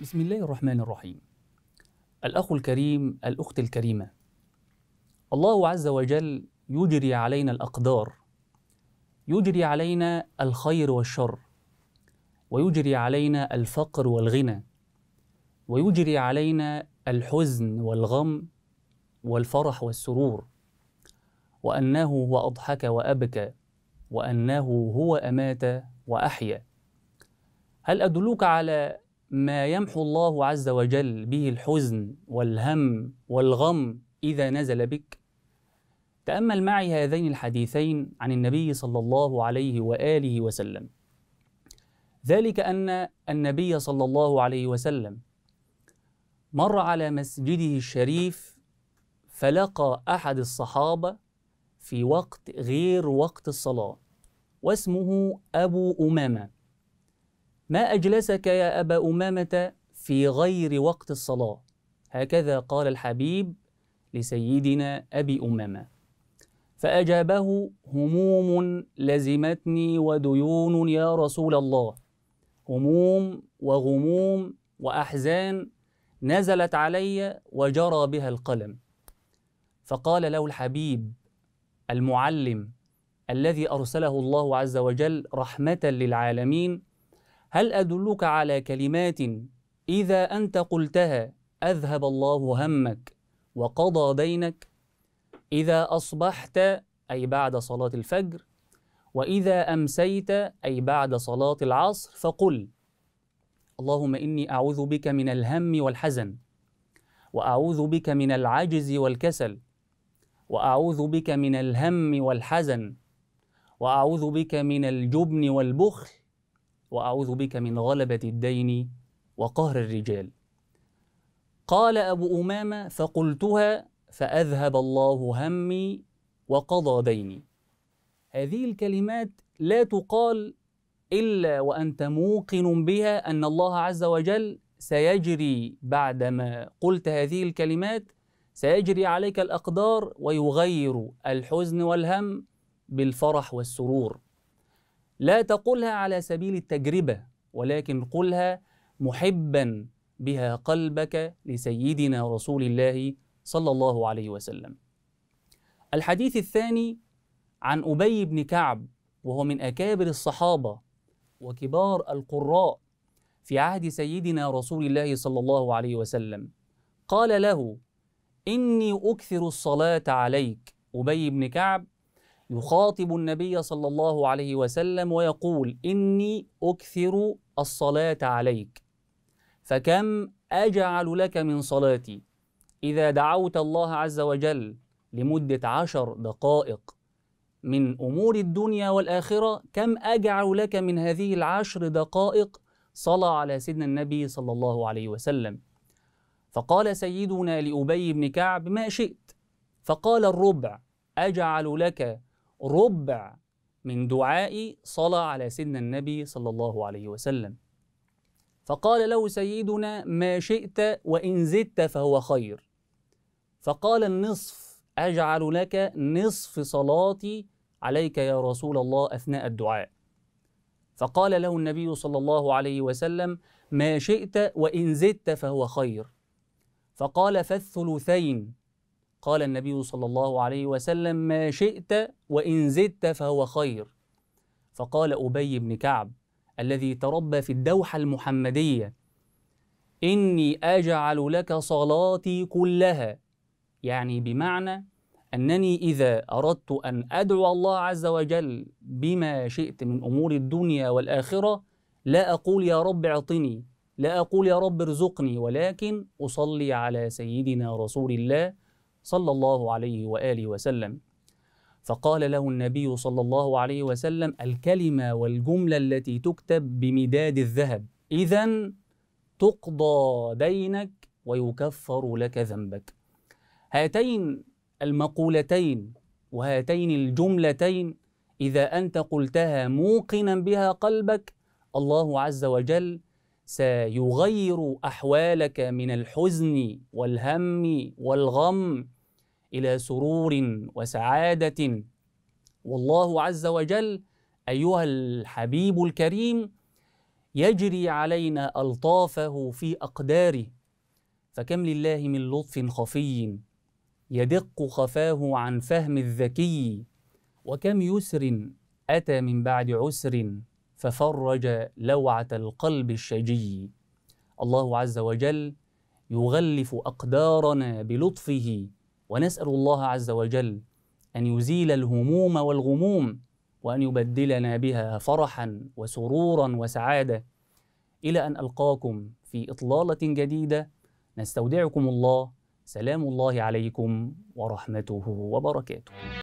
بسم الله الرحمن الرحيم الأخ الكريم الأخت الكريمة الله عز وجل يجري علينا الأقدار يجري علينا الخير والشر ويجري علينا الفقر والغنى ويجري علينا الحزن والغم والفرح والسرور وأنه هو أضحك وأبكى وأنه هو أمات وأحيا هل أدلوك على ما يمحو الله عز وجل به الحزن والهم والغم إذا نزل بك تأمل معي هذين الحديثين عن النبي صلى الله عليه وآله وسلم ذلك أن النبي صلى الله عليه وسلم مر على مسجده الشريف فلقى أحد الصحابة في وقت غير وقت الصلاة واسمه أبو أمامة ما أجلسك يا أبا أمامة في غير وقت الصلاة هكذا قال الحبيب لسيدنا أبي أمامة فأجابه هموم لزمتني وديون يا رسول الله هموم وغموم وأحزان نزلت علي وجرى بها القلم فقال له الحبيب المعلم الذي أرسله الله عز وجل رحمة للعالمين هل أدلك على كلمات إذا أنت قلتها أذهب الله همك وقضى دينك إذا أصبحت أي بعد صلاة الفجر وإذا أمسيت أي بعد صلاة العصر فقل اللهم إني أعوذ بك من الهم والحزن وأعوذ بك من العجز والكسل وأعوذ بك من الهم والحزن وأعوذ بك من الجبن والبخل واعوذ بك من غلبه الدين وقهر الرجال قال ابو امامه فقلتها فاذهب الله همي وقضى ديني هذه الكلمات لا تقال الا وانت موقن بها ان الله عز وجل سيجري بعدما قلت هذه الكلمات سيجري عليك الاقدار ويغير الحزن والهم بالفرح والسرور لا تقلها على سبيل التجربة ولكن قلها محبا بها قلبك لسيدنا رسول الله صلى الله عليه وسلم. الحديث الثاني عن أبي بن كعب وهو من أكابر الصحابة وكبار القراء في عهد سيدنا رسول الله صلى الله عليه وسلم قال له إني أكثر الصلاة عليك أبي بن كعب يخاطب النبي صلى الله عليه وسلم ويقول إني أكثر الصلاة عليك فكم أجعل لك من صلاتي إذا دعوت الله عز وجل لمدة عشر دقائق من أمور الدنيا والآخرة كم أجعل لك من هذه العشر دقائق صلى على سيدنا النبي صلى الله عليه وسلم فقال سيدنا لأبي بن كعب ما شئت فقال الربع أجعل لك ربع من دعاء صلى على سيدنا النبي صلى الله عليه وسلم فقال له سيدنا ما شئت وإن زدت فهو خير فقال النصف أجعل لك نصف صلاتي عليك يا رسول الله أثناء الدعاء فقال له النبي صلى الله عليه وسلم ما شئت وإن زدت فهو خير فقال فالثلثين قال النبي صلى الله عليه وسلم ما شئت وإن زدت فهو خير فقال أبي بن كعب الذي تربى في الدوحة المحمدية إني أجعل لك صلاتي كلها يعني بمعنى أنني إذا أردت أن أدعو الله عز وجل بما شئت من أمور الدنيا والآخرة لا أقول يا رب اعطني لا أقول يا رب ارزقني ولكن أصلي على سيدنا رسول الله صلى الله عليه واله وسلم فقال له النبي صلى الله عليه وسلم الكلمه والجمله التي تكتب بمداد الذهب اذا تقضى دينك ويكفر لك ذنبك هاتين المقولتين وهاتين الجملتين اذا انت قلتها موقنا بها قلبك الله عز وجل سيغير احوالك من الحزن والهم والغم الى سرور وسعاده والله عز وجل ايها الحبيب الكريم يجري علينا الطافه في اقداره فكم لله من لطف خفي يدق خفاه عن فهم الذكي وكم يسر اتى من بعد عسر ففرج لوعة القلب الشجي الله عز وجل يغلف أقدارنا بلطفه ونسأل الله عز وجل أن يزيل الهموم والغموم وأن يبدلنا بها فرحا وسرورا وسعادة إلى أن ألقاكم في إطلالة جديدة نستودعكم الله سلام الله عليكم ورحمته وبركاته